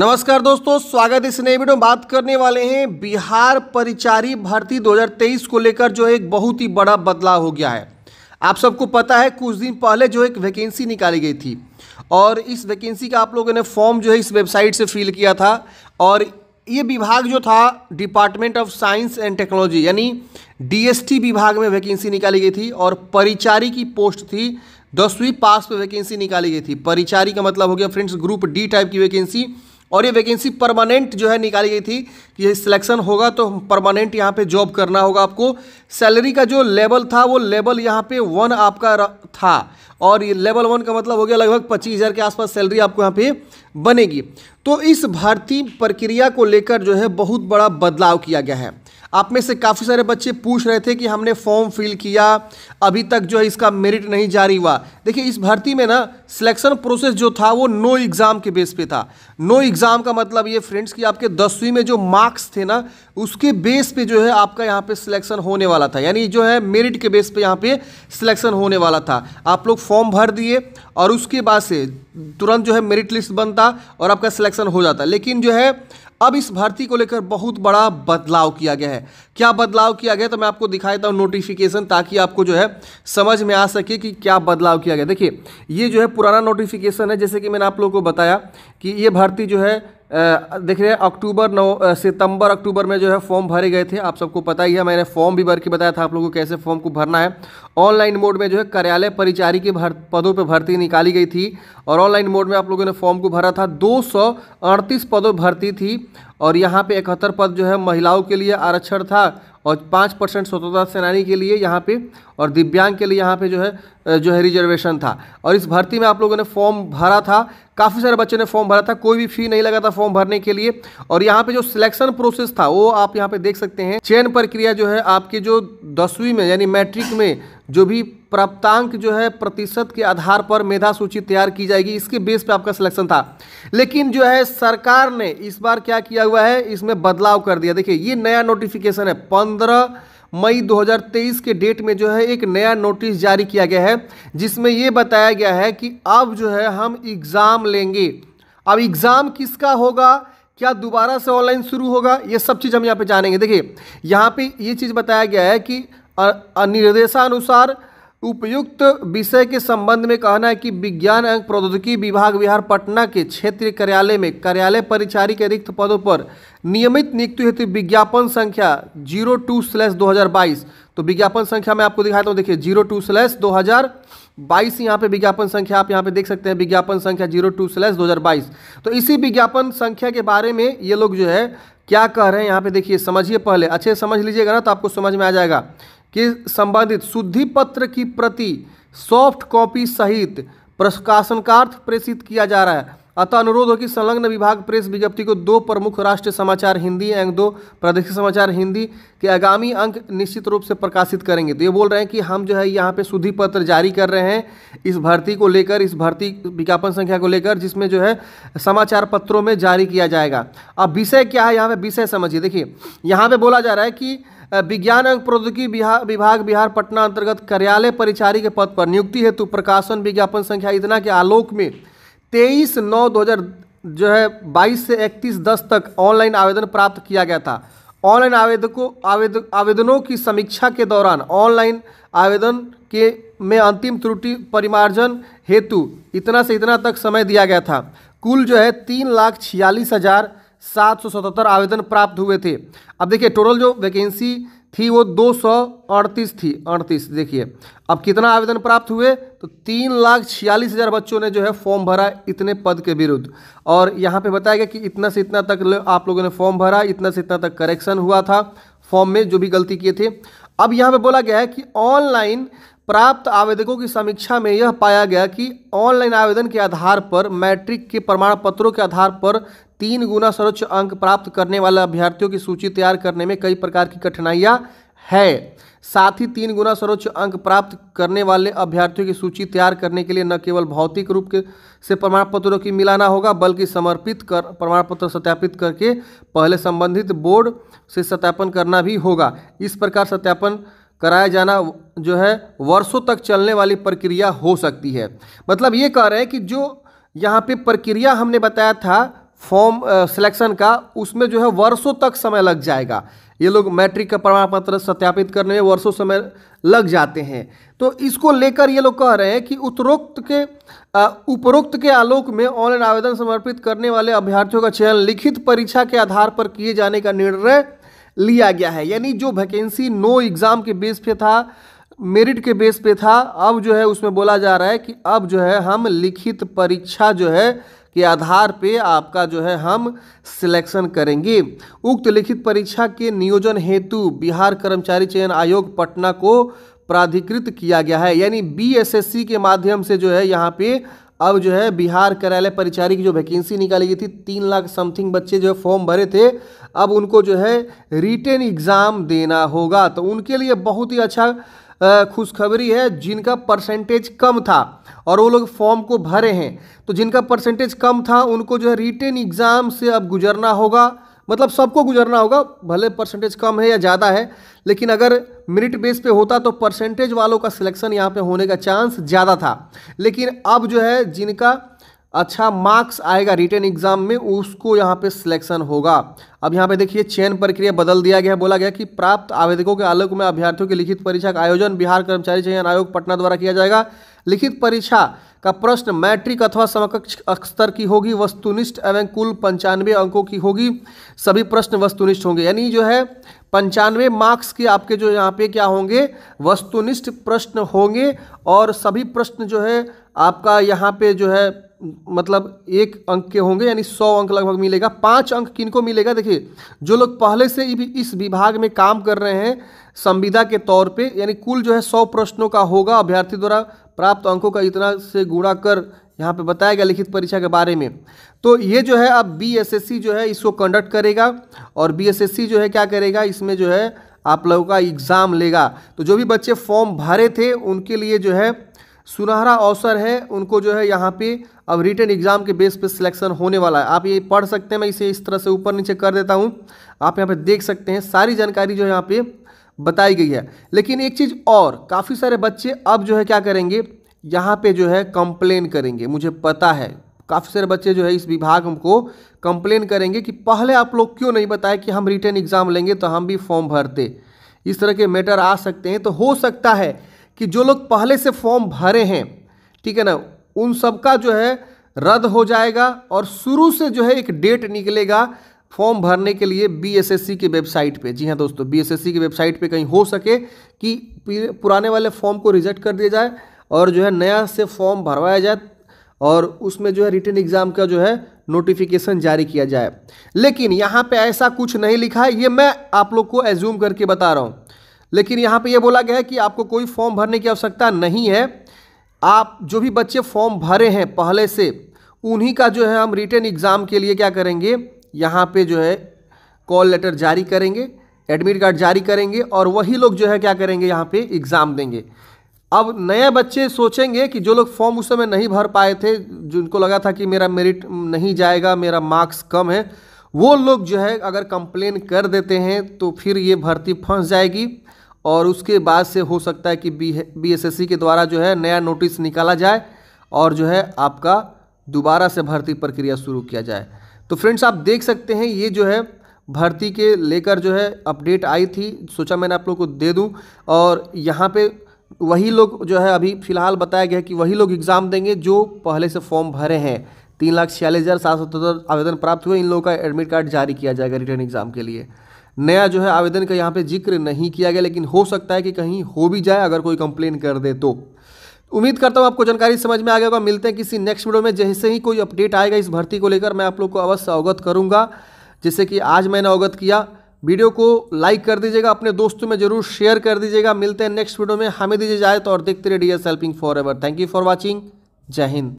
नमस्कार दोस्तों स्वागत है इस नए वीडियो में बात करने वाले हैं बिहार परिचारी भर्ती 2023 को लेकर जो एक बहुत ही बड़ा बदलाव हो गया है आप सबको पता है कुछ दिन पहले जो एक वैकेंसी निकाली गई थी और इस वैकेंसी का आप लोगों ने फॉर्म जो है इस वेबसाइट से फिल किया था और ये विभाग जो था department of science and technology यानी डी विभाग में वैकेंसी निकाली गई थी और परिचारी की पोस्ट थी दसवीं पास पर वैकेंसी निकाली गई थी परिचारी का मतलब हो गया फ्रेंड्स ग्रुप डी टाइप की वैकेंसी और ये वैकेंसी परमानेंट जो है निकाली गई थी कि ये सिलेक्शन होगा तो परमानेंट यहाँ पे जॉब करना होगा आपको सैलरी का जो लेवल था वो लेवल यहाँ पे वन आपका था और ये लेवल वन का मतलब हो गया लगभग पच्चीस हज़ार के आसपास सैलरी आपको यहाँ पे बनेगी तो इस भर्ती प्रक्रिया को लेकर जो है बहुत बड़ा बदलाव किया गया है आप में से काफ़ी सारे बच्चे पूछ रहे थे कि हमने फॉर्म फिल किया अभी तक जो है इसका मेरिट नहीं जारी हुआ देखिए इस भर्ती में ना सिलेक्शन प्रोसेस जो था वो नो एग्ज़ाम के बेस पे था नो एग्ज़ाम का मतलब ये फ्रेंड्स कि आपके दसवीं में जो मार्क्स थे ना उसके बेस पे जो है आपका यहाँ पे सिलेक्शन होने वाला था यानी जो है मेरिट के बेस पर यहाँ पे सिलेक्शन होने वाला था आप लोग फॉर्म भर दिए और उसके बाद से तुरंत जो है मेरिट लिस्ट बनता और आपका सिलेक्शन हो जाता लेकिन जो है अब इस भर्ती को लेकर बहुत बड़ा बदलाव किया गया है क्या बदलाव किया गया तो मैं आपको दिखा देता हूँ नोटिफिकेशन ताकि आपको जो है समझ में आ सके कि क्या बदलाव किया गया देखिए ये जो है पुराना नोटिफिकेशन है जैसे कि मैंने आप लोगों को बताया कि ये भर्ती जो है देख रहे हैं अक्टूबर नव सितंबर अक्टूबर में जो है फॉर्म भरे गए थे आप सबको पता ही है मैंने फॉर्म भी भर के बताया था आप लोगों को कैसे फॉर्म को भरना है ऑनलाइन मोड में जो है कार्यालय परिचारी के भर पदों पर भर्ती निकाली गई थी और ऑनलाइन मोड में आप लोगों ने फॉर्म को भरा था दो पदों भर्ती थी और यहाँ पर इकहत्तर पद जो है महिलाओं के लिए आरक्षण था और पाँच परसेंट स्वतंत्रता सेनानी के लिए यहाँ पे और दिव्यांग के लिए यहाँ पे जो है जो है रिजर्वेशन था और इस भर्ती में आप लोगों ने फॉर्म भरा था काफ़ी सारे बच्चों ने फॉर्म भरा था कोई भी फी नहीं लगा था फॉर्म भरने के लिए और यहाँ पे जो सिलेक्शन प्रोसेस था वो आप यहाँ पे देख सकते हैं चयन प्रक्रिया जो है आपके जो दसवीं में यानी मैट्रिक में जो भी प्राप्तांक जो है प्रतिशत के आधार पर मेधा सूची तैयार की जाएगी इसके बेस पे आपका सिलेक्शन था लेकिन जो है सरकार ने इस बार क्या किया हुआ है इसमें बदलाव कर दिया देखिए ये नया नोटिफिकेशन है पंद्रह मई 2023 के डेट में जो है एक नया नोटिस जारी किया गया है जिसमें ये बताया गया है कि अब जो है हम एग्ज़ाम लेंगे अब एग्ज़ाम किसका होगा क्या दोबारा से ऑनलाइन शुरू होगा ये सब चीज़ हम यहाँ पे जानेंगे देखिए यहाँ पे ये चीज़ बताया गया है कि निर्देशानुसार उपयुक्त विषय के संबंध में कहना है कि विज्ञान एवं प्रौद्योगिकी विभाग बिहार पटना के क्षेत्रीय कार्यालय में कार्यालय परिचारी के रिक्त पदों पर नियमित नियुक्ति हेतु विज्ञापन संख्या जीरो टू स्लैश दो हज़ार बाईस तो विज्ञापन संख्या मैं आपको दिखाता हूँ देखिए जीरो टू स्लैश दो हज़ार बाईस यहाँ पे विज्ञापन संख्या आप यहाँ पे देख सकते हैं विज्ञापन संख्या जीरो टू स्लैश दो हज़ार बाईस तो इसी विज्ञापन संख्या के बारे में ये लोग जो है क्या कह रहे हैं यहाँ पे देखिए समझिए पहले अच्छे समझ लीजिएगा ना तो आपको समझ में आ जाएगा के संबंधित शुद्धि पत्र की प्रति सॉफ्ट कॉपी सहित प्रकाशनकार्थ प्रेषित किया जा रहा है अतः अनुरोध हो कि संलग्न विभाग प्रेस विज्ञप्ति को दो प्रमुख राष्ट्रीय समाचार हिंदी एवं दो प्रादेशिक समाचार हिंदी के आगामी अंक निश्चित रूप से प्रकाशित करेंगे तो ये बोल रहे हैं कि हम जो है यहाँ पे शुद्धि पत्र जारी कर रहे हैं इस भर्ती को लेकर इस भर्ती विज्ञापन संख्या को लेकर जिसमें जो है समाचार पत्रों में जारी किया जाएगा अब विषय क्या है यहाँ पे विषय समझिए देखिए यहाँ पर बोला जा रहा है कि विज्ञान एवं प्रौद्योगिकी विभाग बिहार पटना अंतर्गत कार्यालय परिचारी के पद पर नियुक्ति हेतु प्रकाशन विज्ञापन संख्या इतना के आलोक में तेईस नौ दो हज़ार जो है बाईस से इकतीस दस तक ऑनलाइन आवेदन प्राप्त किया गया था ऑनलाइन आवेदकों आवेद आवेदनों की समीक्षा के दौरान ऑनलाइन आवेदन के में अंतिम त्रुटि परिमार्जन हेतु इतना से इतना तक समय दिया गया था कुल जो है तीन लाख छियालीस हज़ार सात सौ सतहत्तर आवेदन प्राप्त हुए थे अब देखिए टोटल जो वैकेंसी थी वो दो सौ अड़तीस थी अड़तीस देखिए अब कितना आवेदन प्राप्त हुए तो तीन लाख छियालीस हज़ार बच्चों ने जो है फॉर्म भरा इतने पद के विरुद्ध और यहाँ पे बताया गया कि इतना से इतना तक आप लोगों ने फॉर्म भरा इतना से इतना तक करेक्शन हुआ था फॉर्म में जो भी गलती किए थे अब यहाँ पे बोला गया है कि ऑनलाइन प्राप्त आवेदकों की समीक्षा में यह पाया गया कि ऑनलाइन आवेदन के आधार पर मैट्रिक के प्रमाण पत्रों के आधार पर तीन गुना सर्वोच्च अंक प्राप्त करने वाले अभ्यर्थियों की सूची तैयार करने में कई प्रकार की कठिनाइयाँ है साथ ही तीन गुना सर्वोच्च अंक प्राप्त करने वाले अभ्यर्थियों की सूची तैयार करने के लिए न केवल भौतिक रूप के से प्रमाण पत्रों की मिलाना होगा बल्कि समर्पित कर प्रमाण पत्र सत्यापित करके पहले संबंधित बोर्ड से सत्यापन करना भी होगा इस प्रकार सत्यापन कराया जाना जो है वर्षों तक चलने वाली प्रक्रिया हो सकती है मतलब ये कह रहे हैं कि जो यहाँ पे प्रक्रिया हमने बताया था फॉर्म सिलेक्शन का उसमें जो है वर्षों तक समय लग जाएगा ये लोग मैट्रिक का प्रमाण पत्र सत्यापित करने में वर्षों समय लग जाते हैं तो इसको लेकर ये लोग कह रहे हैं कि उत्तरोक्त के उपरोक्त के आलोक में ऑनलाइन आवेदन समर्पित करने वाले अभ्यर्थियों का चयन लिखित परीक्षा के आधार पर किए जाने का निर्णय लिया गया है यानी जो वैकेंसी नो एग्ज़ाम के बेस पे था मेरिट के बेस पे था अब जो है उसमें बोला जा रहा है कि अब जो है हम लिखित परीक्षा जो है के आधार पे आपका जो है हम सिलेक्शन करेंगे उक्त लिखित परीक्षा के नियोजन हेतु बिहार कर्मचारी चयन आयोग पटना को प्राधिकृत किया गया है यानी बीएसएससी के माध्यम से जो है यहाँ पे अब जो है बिहार कार्यालय परिचारी की जो वैकेंसी निकाली गई थी तीन लाख समथिंग बच्चे जो है फॉर्म भरे थे अब उनको जो है रिटेन एग्ज़ाम देना होगा तो उनके लिए बहुत ही अच्छा खुशखबरी है जिनका परसेंटेज कम था और वो लोग फॉर्म को भरे हैं तो जिनका परसेंटेज कम था उनको जो है रिटेन एग्ज़ाम से अब गुजरना होगा मतलब सबको गुजरना होगा भले परसेंटेज कम है या ज़्यादा है लेकिन अगर मेरिट बेस पे होता तो परसेंटेज वालों का सिलेक्शन यहाँ पे होने का चांस ज़्यादा था लेकिन अब जो है जिनका अच्छा मार्क्स आएगा रिटर्न एग्जाम में उसको यहाँ पे सिलेक्शन होगा अब यहाँ पे देखिए चयन प्रक्रिया बदल दिया गया है बोला गया कि प्राप्त आवेदकों के आलोक में अभ्यर्थियों की लिखित परीक्षा का आयोजन बिहार कर्मचारी चयन आयोग पटना द्वारा किया जाएगा लिखित परीक्षा का प्रश्न मैट्रिक अथवा समकक्ष स्तर की होगी वस्तुनिष्ठ एवं कुल पंचानवे अंकों की होगी सभी प्रश्न वस्तुनिष्ठ होंगे यानी जो है पंचानवे मार्क्स के आपके जो यहाँ पे क्या होंगे वस्तुनिष्ठ प्रश्न होंगे और सभी प्रश्न जो है आपका यहाँ पे जो है मतलब एक अंक के होंगे यानी सौ अंक लगभग मिलेगा पाँच अंक किनको मिलेगा देखिए जो लोग पहले से भी इस विभाग में काम कर रहे हैं संविदा के तौर पे यानी कुल जो है सौ प्रश्नों का होगा अभ्यर्थी द्वारा प्राप्त अंकों का इतना से गुणा कर यहाँ पे बताया गया लिखित परीक्षा के बारे में तो ये जो है अब बी जो है इसको कंडक्ट करेगा और बी जो है क्या करेगा इसमें जो है आप लोगों का एग्ज़ाम लेगा तो जो भी बच्चे फॉर्म भरे थे उनके लिए जो है सुनहरा अवसर है उनको जो है यहाँ पे अब रिटर्न एग्ज़ाम के बेस पे सिलेक्शन होने वाला है आप ये पढ़ सकते हैं मैं इसे इस तरह से ऊपर नीचे कर देता हूँ आप यहाँ पे देख सकते हैं सारी जानकारी जो है यहाँ पे बताई गई है लेकिन एक चीज़ और काफ़ी सारे बच्चे अब जो है क्या करेंगे यहाँ पर जो है कंप्लेन करेंगे मुझे पता है काफ़ी सारे बच्चे जो है इस विभाग को कंप्लेन करेंगे कि पहले आप लोग क्यों नहीं बताए कि हम रिटर्न एग्ज़ाम लेंगे तो हम भी फॉर्म भरते इस तरह के मैटर आ सकते हैं तो हो सकता है कि जो लोग पहले से फॉर्म भरे हैं ठीक है ना उन सबका जो है रद्द हो जाएगा और शुरू से जो है एक डेट निकलेगा फॉर्म भरने के लिए बीएसएससी की वेबसाइट पे जी हाँ दोस्तों बीएसएससी की वेबसाइट पे कहीं हो सके कि पुराने वाले फॉर्म को रिजेक्ट कर दिया जाए और जो है नया से फॉर्म भरवाया जाए और उसमें जो है रिटर्न एग्ज़ाम का जो है नोटिफिकेशन जारी किया जाए लेकिन यहाँ पे ऐसा कुछ नहीं लिखा है ये मैं आप लोग को एज्यूम करके बता रहा हूँ लेकिन यहाँ पे ये बोला गया है कि आपको कोई फॉर्म भरने की आवश्यकता नहीं है आप जो भी बच्चे फॉर्म भरे हैं पहले से उन्हीं का जो है हम रिटर्न एग्ज़ाम के लिए क्या करेंगे यहाँ पे जो है कॉल लेटर जारी करेंगे एडमिट कार्ड जारी करेंगे और वही लोग जो है क्या करेंगे यहाँ पे एग्ज़ाम देंगे अब नए बच्चे सोचेंगे कि जो लोग फॉर्म उस समय नहीं भर पाए थे जिनको लगा था कि मेरा मेरिट नहीं जाएगा मेरा मार्क्स कम है वो लोग जो है अगर कंप्लेन कर देते हैं तो फिर ये भर्ती फंस जाएगी और उसके बाद से हो सकता है कि बी बीएसएससी के द्वारा जो है नया नोटिस निकाला जाए और जो है आपका दोबारा से भर्ती प्रक्रिया शुरू किया जाए तो फ्रेंड्स आप देख सकते हैं ये जो है भर्ती के लेकर जो है अपडेट आई थी सोचा मैंने आप लोग को दे दूं और यहाँ पे वही लोग जो है अभी फ़िलहाल बताया गया कि वही लोग एग्ज़ाम देंगे जो पहले से फॉर्म भरे हैं तीन लाख छियालीस हज़ार सात सौ सत्तर आवेदन प्राप्त हुए इन लोगों का एडमिट कार्ड जारी किया जाएगा रिटर्न एग्जाम के लिए नया जो है आवेदन का यहाँ पे जिक्र नहीं किया गया लेकिन हो सकता है कि कहीं हो भी जाए अगर कोई कंप्लेन कर दे तो उम्मीद करता हूँ आपको जानकारी समझ में आ गया होगा मिलते हैं किसी नेक्स्ट वीडियो में जैसे ही कोई अपडेट आएगा इस भर्ती को लेकर मैं आप लोग को अवश्य अवगत करूँगा जैसे कि आज मैंने अवगत किया वीडियो को लाइक कर दीजिएगा अपने दोस्तों में जरूर शेयर कर दीजिएगा मिलते हैं नेक्स्ट वीडियो में हमें दीजिए जाए तो और देखते रहिए helping for ever thank you for watching Jai Hind